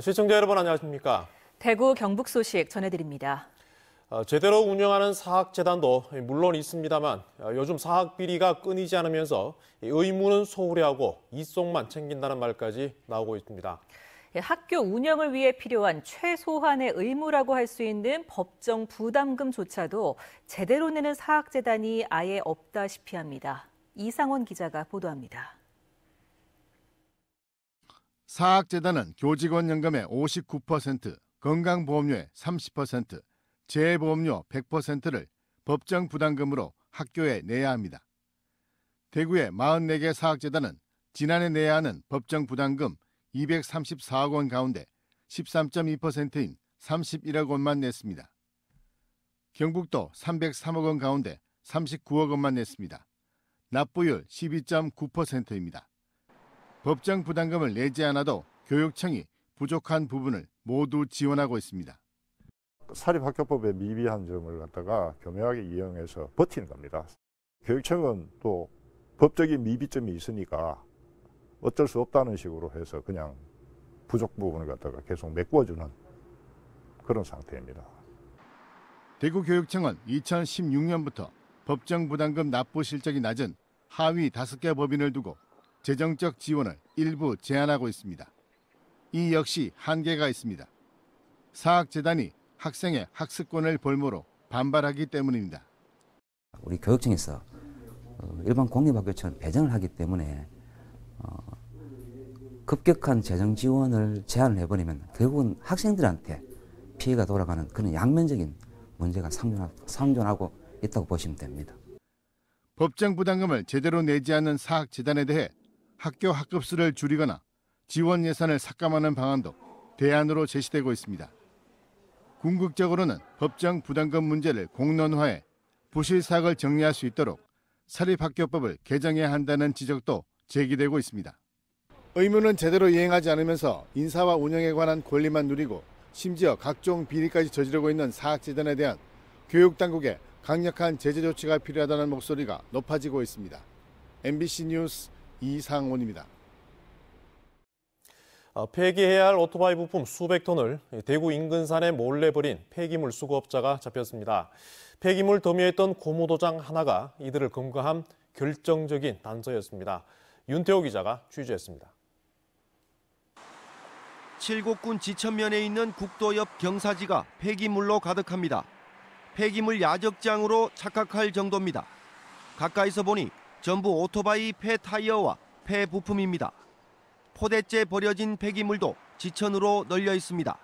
시청자 여러분 안녕하십니까? 대구 경북 소식 전해드립니다. 어, 제대로 운영하는 사학재단도 물론 있습니다만 어, 요즘 사학비리가 끊이지 않으면서 의무는 소홀히 하고 이속만 챙긴다는 말까지 나오고 있습니다. 예, 학교 운영을 위해 필요한 최소한의 의무라고 할 수 있는 법정 부담금조차도 제대로 내는 사학재단이 아예 없다시피 합니다. 이상원 기자가 보도합니다. 사학재단은 교직원 연금의 59%, 건강보험료의 30%, 재해보험료 100%를 법정 부담금으로 학교에 내야 합니다. 대구의 44개 사학재단은 지난해 내야 하는 법정 부담금 234억 원 가운데 13.2%인 31억 원만 냈습니다. 경북도 303억 원 가운데 39억 원만 냈습니다. 납부율 12.9%입니다. 법정 부담금을 내지 않아도 교육청이 부족한 부분을 모두 지원하고 있습니다. 사립학교법의 미비한 점을 갖다가 교묘하게 이용해서 버티는 겁니다. 교육청은 또 법적인 미비점이 있으니까 어쩔 수 없다는 식으로 해서 그냥 부족 부분을 갖다가 계속 메꿔주는 그런 상태입니다. 대구교육청은 2016년부터 법정 부담금 납부 실적이 낮은 하위 5개 법인을 두고 재정적 지원을 일부 제한하고 있습니다. 이 역시 한계가 있습니다. 사학재단이 학생의 학습권을 볼모로 반발하기 때문입니다. 우리 교육청에서 어, 일반 공립학교처럼 배정을 하기 때문에 어, 급격한 재정 지원을 제한을 해버리면 결국은 학생들한테 피해가 돌아가는 그런 양면적인 문제가 상존하고 있다고 보시면 됩니다. 법정 부담금을 제대로 내지 않는 사학재단에 대해 학교 학급 수를 줄이거나 지원 예산을 삭감하는 방안도 대안으로 제시되고 있습니다. 궁극적으로는 법정 부담금 문제를 공론화해 부실 사학을 정리할 수 있도록 사립학교법을 개정해야 한다는 지적도 제기되고 있습니다. 의무는 제대로 이행하지 않으면서 인사와 운영에 관한 권리만 누리고 심지어 각종 비리까지 저지르고 있는 사학재단에 대한 교육당국의 강력한 제재 조치가 필요하다는 목소리가 높아지고 있습니다. MBC 뉴스 이상원입니다. 어, 폐기해야 할 오토바이 부품 수백 톤을 대구 인근산에 몰래 버린 폐기물 수거업자가 잡혔습니다. 폐기물 더미했던 고무도장 하나가 이들을 검거한 결정적인 단서였습니다. 윤태호 기자가 취재했습니다. 칠곡군 지천면에 있는 국도 옆 경사지가 폐기물로 가득합니다. 폐기물 야적장으로 착각할 정도입니다. 가까이서 보니 전부 오토바이 폐 타이어와 폐 부품입니다. 포대째 버려진 폐기물도 지천으로 널려 있습니다.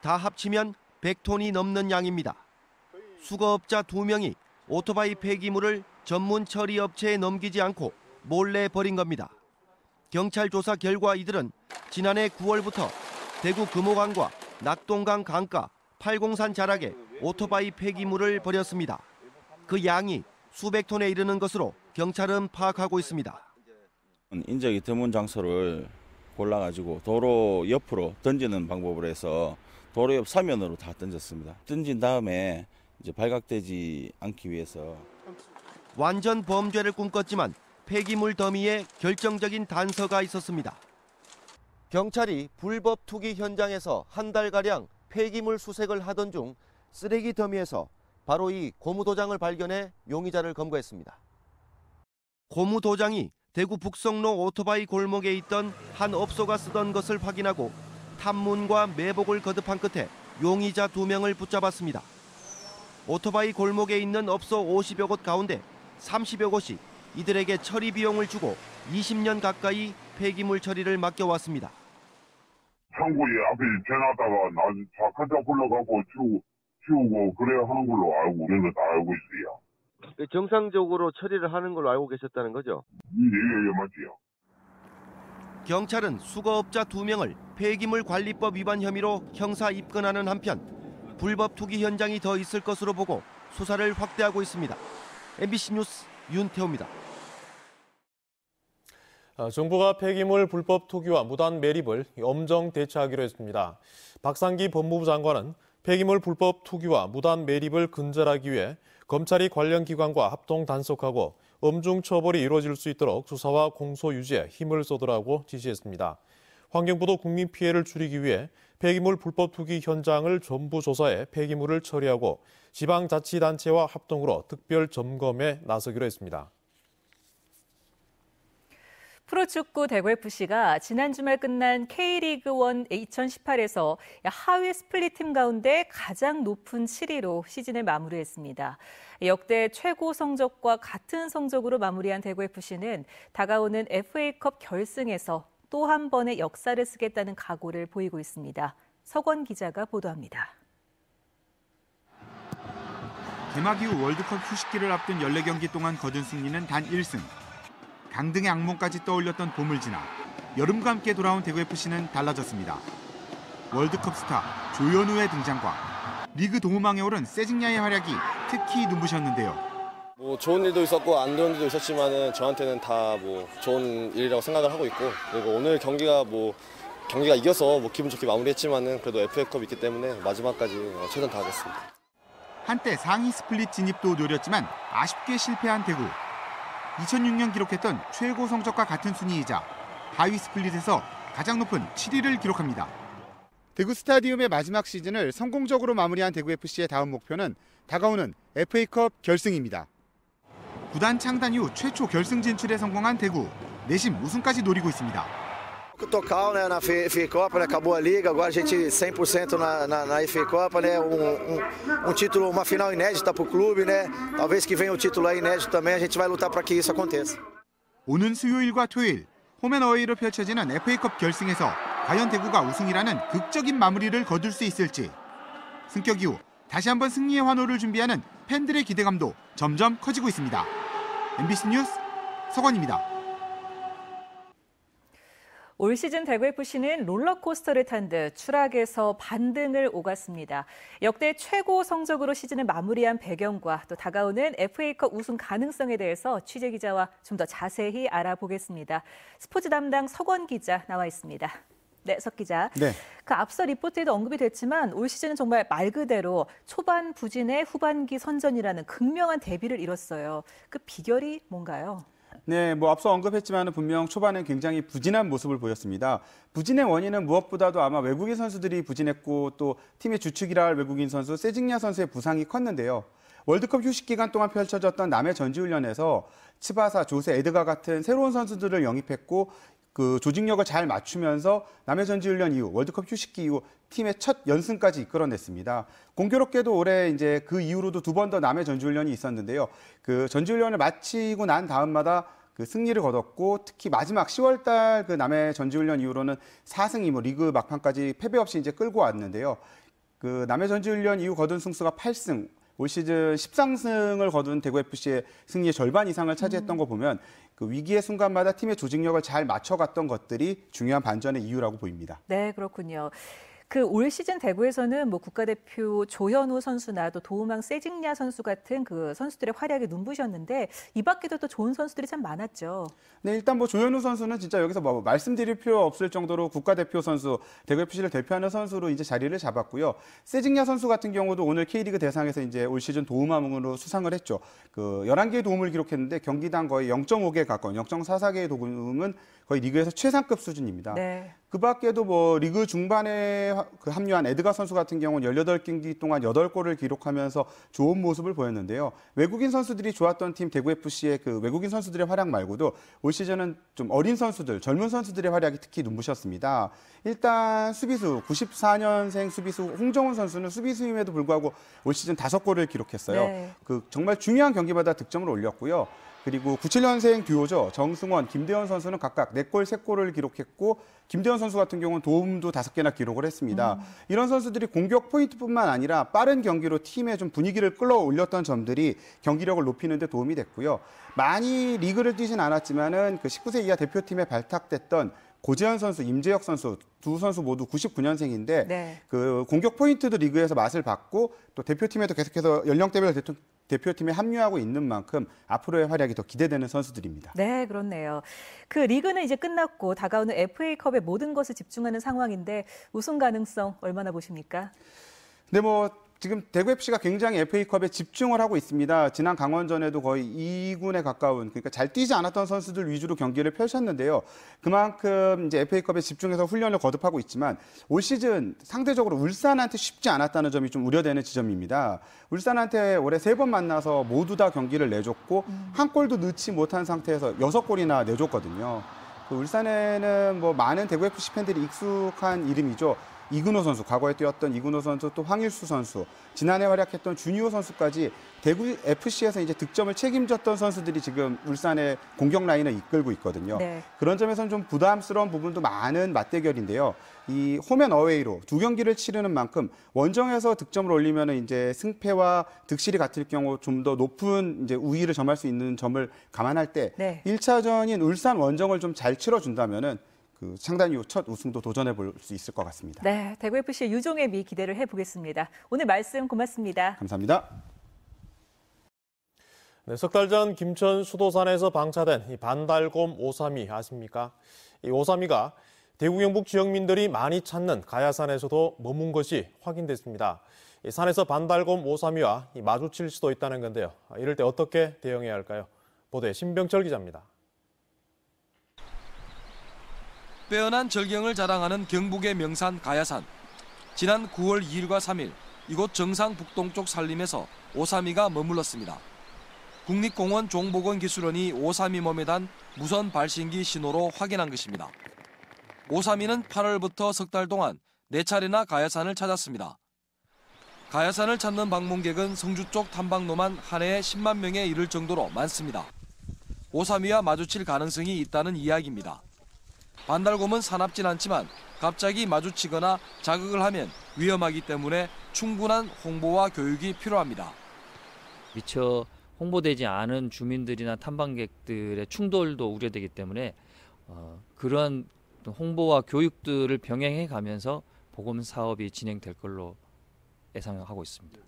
다 합치면 100톤이 넘는 양입니다. 수거업자 2명이 오토바이 폐기물을 전문 처리 업체에 넘기지 않고 몰래 버린 겁니다. 경찰 조사 결과 이들은 지난해 9월부터 대구 금호강과 낙동강 강가 팔공산 자락에 오토바이 폐기물을 버렸습니다. 그 양이 수백 톤에 이르는 것으로 경찰은 파악하고 있습니다. 인적이 드문 장소를 골라가지고 도로 옆으로 던지는 방법으로 해서 도로 옆 사면으로 다 던졌습니다. 던진 다음에 이제 발각되지 않기 위해서 완전 범죄를 꿈꿨지만 폐기물 더미에 결정적인 단서가 있었습니다. 경찰이 불법 투기 현장에서 한 달가량 폐기물 수색을 하던 중 쓰레기 더미에서 바로 이 고무도장을 발견해 용의자를 검거했습니다. 고무도장이 대구 북성로 오토바이 골목에 있던 한 업소가 쓰던 것을 확인하고 탐문과 매복을 거듭한 끝에 용의자 두명을 붙잡았습니다. 오토바이 골목에 있는 업소 50여 곳 가운데 30여 곳이 이들에게 처리 비용을 주고 20년 가까이 폐기물 처리를 맡겨왔습니다. 창고에 앞에 재놨다가 난차 가져 굴러가고 치우 치우고 그래 하는 걸로 알고 우리는 다 알고 있어요. 예, 정상적으로 처리를 하는 걸로 알고 계셨다는 거죠? 음, 예예예 맞지요. 경찰은 수거업자 2명을 폐기물 관리법 위반 혐의로 형사 입건하는 한편 불법 투기 현장이 더 있을 것으로 보고 수사를 확대하고 있습니다. MBC 뉴스 윤태호입니다. 아, 정부가 폐기물 불법 투기와 무단 매립을 엄정 대처하기로 했습니다. 박상기 법무부 장관은 폐기물 불법 투기와 무단 매립을 근절하기 위해 검찰이 관련 기관과 합동 단속하고 엄중 처벌이 이루어질 수 있도록 수사와 공소 유지에 힘을 쏟으라고 지시했습니다. 환경부도 국민 피해를 줄이기 위해 폐기물 불법 투기 현장을 전부 조사해 폐기물을 처리하고 지방자치단체와 합동으로 특별 점검에 나서기로 했습니다. 프로축구 대구FC가 지난 주말 끝난 K리그1 2018에서 하위 스플릿팀 가운데 가장 높은 7위로 시즌을 마무리했습니다. 역대 최고 성적과 같은 성적으로 마무리한 대구FC는 다가오는 FA컵 결승에서 또 한 번의 역사를 쓰겠다는 각오를 보이고 있습니다. 서건 기자가 보도합니다. 개막 이후 월드컵 휴식기를 앞둔 14경기 동안 거둔 승리는 단 1승. 강등의 악몽까지 떠올렸던 봄을 지나 여름과 함께 돌아온 대구 FC는 달라졌습니다. 월드컵 스타 조현우의 등장과 리그 동호망에 오른 세징야의 활약이 특히 눈부셨는데요. 뭐 좋은 일도 있었고 안 좋은 일도 있었지만 저한테는 다 뭐 좋은 일이라고 생각을 하고 있고 그리고 오늘 경기가 뭐 경기가 이겨서 뭐 기분 좋게 마무리했지만 그래도 FA컵 있기 때문에 마지막까지 어, 최선 다하겠습니다. 한때 상위 스플릿 진입도 노렸지만 아쉽게 실패한 대구. 2006년 기록했던 최고 성적과 같은 순위이자 바위 스플릿에서 가장 높은 7위를 기록합니다. 대구 스타디움의 마지막 시즌을 성공적으로 마무리한 대구 FC의 다음 목표는 다가오는 FA컵 결승입니다. 구단 창단 이후 최초 결승 진출에 성공한 대구, 내심 우승까지 노리고 있습니다. O Tocal, né, na FI Copa, né, acabou a liga, agora a gente 100% na, na, na FI Copa, né, um, um, um, título, uma final inédita para o clube, né, talvez que venha um título aí inédito também, a gente vai lutar para que isso aconteça. 오는 수요일과 토요일, 홈앤어웨이로 펼쳐지는 FA컵 결승에서 과연 대구가 우승이라는 극적인 마무리를 거둘 수 있을지. 승격 이후 다시 한번 승리의 환호를 준비하는 팬들의 기대감도 점점 커지고 있습니다. MBC 뉴스 서건입니다. 올 시즌 대구 FC는 롤러코스터를 탄 듯 추락에서 반등을 오갔습니다. 역대 최고 성적으로 시즌을 마무리한 배경과 또 다가오는 FA컵 우승 가능성에 대해서 취재 기자와 좀 더 자세히 알아보겠습니다. 스포츠 담당 서건 기자 나와 있습니다. 네, 석 기자. 네. 그 앞서 리포트에도 언급이 됐지만 올 시즌은 정말 말 그대로 초반 부진의 후반기 선전이라는 극명한 대비를 이뤘어요. 그 비결이 뭔가요? 네, 뭐 앞서 언급했지만 분명 초반엔 굉장히 부진한 모습을 보였습니다. 부진의 원인은 무엇보다도 아마 외국인 선수들이 부진했고 또 팀의 주축이라 할 외국인 선수 세징야 선수의 부상이 컸는데요. 월드컵 휴식 기간 동안 펼쳐졌던 남해 전지훈련에서 치바사, 조세, 에드가 같은 새로운 선수들을 영입했고 그 조직력을 잘 맞추면서 남해전지훈련 이후 월드컵 휴식기 이후 팀의 첫 연승까지 이끌어냈습니다. 공교롭게도 올해 이제 그 이후로도 두 번 더 남해전지훈련이 있었는데요. 그 전지훈련을 마치고 난 다음마다 그 승리를 거뒀고 특히 마지막 10월달 그 남해 전지훈련 이후로는 4승 2무 리그 막판까지 패배 없이 이제 끌고 왔는데요. 그 남해 전지훈련 이후 거둔 승수가 8승, 올 시즌 13승을 거둔 대구 FC의 승리의 절반 이상을 차지했던 음. 거 보면 그 위기의 순간마다 팀의 조직력을 잘 맞춰갔던 것들이 중요한 반전의 이유라고 보입니다. 네, 그렇군요. 그올 시즌 대구에서는 뭐 국가대표 조현우 선수나 또 도우망 세징야 선수 같은 그 선수들의 활약이 눈부셨는데 이 밖에도 또 좋은 선수들이 참 많았죠. 네, 일단 뭐 조현우 선수는 진짜 여기서 뭐 말씀드릴 필요 없을 정도로 국가대표 선수, 대구 FC를 대표하는 선수로 이제 자리를 잡았고요. 세징야 선수 같은 경우도 오늘 K리그 대상에서 이제 올 시즌 도움함으로 수상을 했죠. 그 11개의 도움을 기록했는데 경기당 거의 0.5개 가까운 0.44개의 도움은 거의 리그에서 최상급 수준입니다. 네. 그 밖에도 뭐 리그 중반에 그 합류한 에드가 선수 같은 경우는 18경기 동안 8골을 기록하면서 좋은 모습을 보였는데요. 외국인 선수들이 좋았던 팀 대구 FC의 그 외국인 선수들의 활약 말고도 올 시즌은 좀 어린 선수들, 젊은 선수들의 활약이 특히 눈부셨습니다. 일단 수비수 94년생 수비수 홍정훈 선수는 수비수임에도 불구하고 올 시즌 5골을 기록했어요. 네. 그 정말 중요한 경기마다 득점을 올렸고요. 그리고 97년생 듀오죠. 정승원, 김대현 선수는 각각 4골, 3골을 기록했고 김대현 선수 같은 경우는 도움도 5개나 기록을 했습니다. 음. 이런 선수들이 공격 포인트뿐만 아니라 빠른 경기로 팀의 좀 분위기를 끌어올렸던 점들이 경기력을 높이는 데 도움이 됐고요. 많이 리그를 뛰진 않았지만은 그 19세 이하 대표팀에 발탁됐던 고재현 선수, 임재혁 선수 두 선수 모두 99년생인데 네. 그 공격 포인트도 리그에서 맛을 봤고 또 대표팀에도 계속해서 연령대별 대표, 대표팀에 합류하고 있는 만큼 앞으로의 활약이 더 기대되는 선수들입니다. 네, 그렇네요. 그 리그는 이제 끝났고 다가오는 FA컵의 모든 것을 집중하는 상황인데 우승 가능성 얼마나 보십니까? 네, 뭐 지금 대구 FC가 굉장히 FA컵에 집중을 하고 있습니다. 지난 강원전에도 거의 2군에 가까운 그러니까 잘 뛰지 않았던 선수들 위주로 경기를 펼쳤는데요. 그만큼 이제 FA컵에 집중해서 훈련을 거듭하고 있지만 올 시즌 상대적으로 울산한테 쉽지 않았다는 점이 좀 우려되는 지점입니다. 울산한테 올해 세 번 만나서 모두 다 경기를 내줬고 음. 한 골도 넣지 못한 상태에서 여섯 골이나 내줬거든요. 그 울산에는 뭐 많은 대구 FC 팬들이 익숙한 이름이죠. 이근호 선수, 과거에 뛰었던 이근호 선수 또 황일수 선수, 지난해 활약했던 주니오 선수까지 대구 FC에서 이제 득점을 책임졌던 선수들이 지금 울산의 공격 라인을 이끌고 있거든요. 네. 그런 점에서는 좀 부담스러운 부분도 많은 맞대결인데요. 이 홈앤 어웨이로 두 경기를 치르는 만큼 원정에서 득점을 올리면 이제 승패와 득실이 같을 경우 좀 더 높은 이제 우위를 점할 수 있는 점을 감안할 때 네. 1차전인 울산 원정을 좀 잘 치러준다면은 그 상당히 첫 우승도 도전해 볼 수 있을 것 같습니다. 네, 대구 FC 유종의 미 기대를 해보겠습니다. 오늘 말씀 고맙습니다. 감사합니다. 네, 석달 전 김천 수도산에서 방사된 이 반달곰 오삼이 아십니까? 이 오삼이가 대구 경북 지역민들이 많이 찾는 가야산에서도 머문 것이 확인됐습니다. 산에서 반달곰 오삼이와 마주칠 수도 있다는 건데요. 이럴 때 어떻게 대응해야 할까요? 보도에 신병철 기자입니다. 빼어난 절경을 자랑하는 경북의 명산 가야산. 지난 9월 2일과 3일 이곳 정상 북동쪽 산림에서 오삼이가 머물렀습니다. 국립공원 종보건기술원이 오삼이 몸에 단 무선 발신기 신호로 확인한 것입니다. 오삼이는 8월부터 석 달 동안 4차례나 가야산을 찾았습니다. 가야산을 찾는 방문객은 성주 쪽 탐방로만 한 해에 10만 명에 이를 정도로 많습니다. 오삼이와 마주칠 가능성이 있다는 이야기입니다. 반달곰은 사납진 않지만 갑자기 마주치거나 자극을 하면 위험하기 때문에 충분한 홍보와 교육이 필요합니다. 미처 홍보되지 않은 주민들이나 탐방객들의 충돌도 우려되기 때문에 어, 그런 홍보와 교육들을 병행해 가면서 보검 사업이 진행될 걸로 예상하고 있습니다.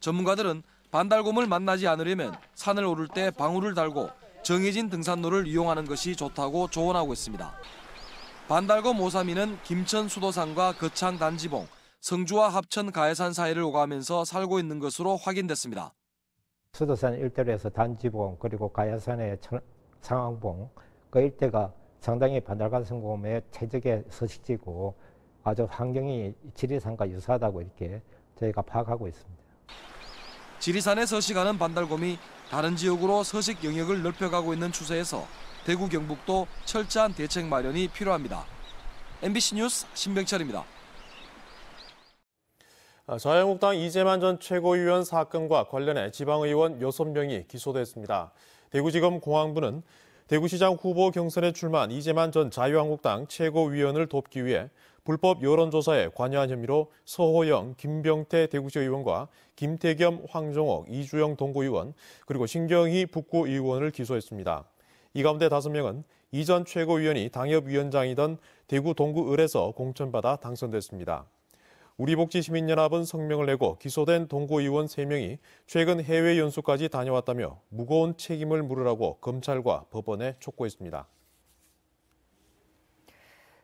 전문가들은 반달곰을 만나지 않으려면 산을 오를 때 방울을 달고 정해진 등산로를 이용하는 것이 좋다고 조언하고 있습니다. 반달고 모사미는 김천 수도산과 거창 단지봉, 성주와 합천 가해산 사이를 오가면서 살고 있는 것으로 확인됐습니다. 수도산 일대로에서 단지봉 그리고 가야산의 상황봉 그 일대가 상당히 반달간 성공의 최적의 서식지고 아주 환경이 지리산과 유사하다고 이렇게 저희가 파악하고 있습니다. 지리산에 서식하는 반달곰이 다른 지역으로 서식 영역을 넓혀가고 있는 추세에서 대구 경북도 철저한 대책 마련이 필요합니다. MBC 뉴스 신병철입니다. 아, 자유한국당 이재만 전 최고위원 사건과 관련해 지방의원 6명이 기소됐습니다. 대구지검 공항부는 대구시장 후보 경선에 출마한 이재만 전 자유한국당 최고위원을 돕기 위해 불법 여론조사에 관여한 혐의로 서호영, 김병태 대구시의원과 김태겸, 황종옥, 이주영 동구의원 그리고 신경희 북구의원을 기소했습니다. 이 가운데 5명은 이전 최고위원이 당협위원장이던 대구 동구을에서 공천받아 당선됐습니다. 우리복지시민연합은 성명을 내고 기소된 동구 의원 3명이 최근 해외 연수까지 다녀왔다며 무거운 책임을 물으라고 검찰과 법원에 촉구했습니다.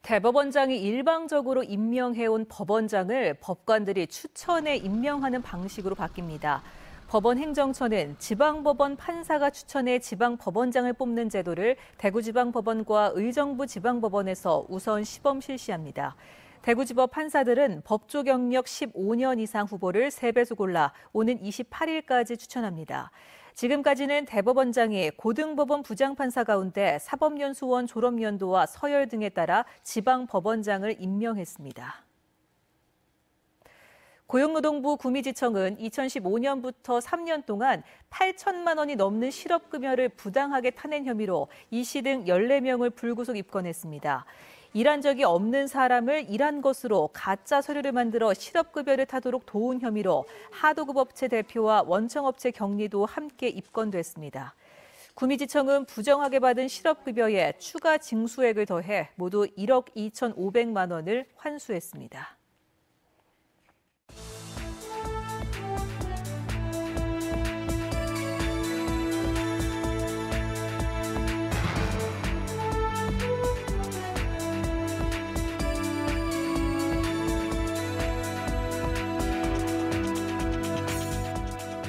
대법원장이 일방적으로 임명해온 법원장을 법관들이 추천해 임명하는 방식으로 바뀝니다. 법원 행정처는 지방법원 판사가 추천해 지방법원장을 뽑는 제도를 대구지방법원과 의정부 지방법원에서 우선 시범 실시합니다. 대구지법 판사들은 법조 경력 15년 이상 후보를 3배수 골라 오는 28일까지 추천합니다. 지금까지는 대법원장이 고등법원 부장판사 가운데 사법연수원 졸업연도와 서열 등에 따라 지방법원장을 임명했습니다. 고용노동부 구미지청은 2015년부터 3년 동안 8천만 원이 넘는 실업급여를 부당하게 타낸 혐의로 이 씨 등 14명을 불구속 입건했습니다. 일한 적이 없는 사람을 일한 것으로 가짜 서류를 만들어 실업급여를 타도록 도운 혐의로 하도급업체 대표와 원청업체 경리도 함께 입건됐습니다. 구미지청은 부정하게 받은 실업급여에 추가 징수액을 더해 모두 1억 2,500만 원을 환수했습니다.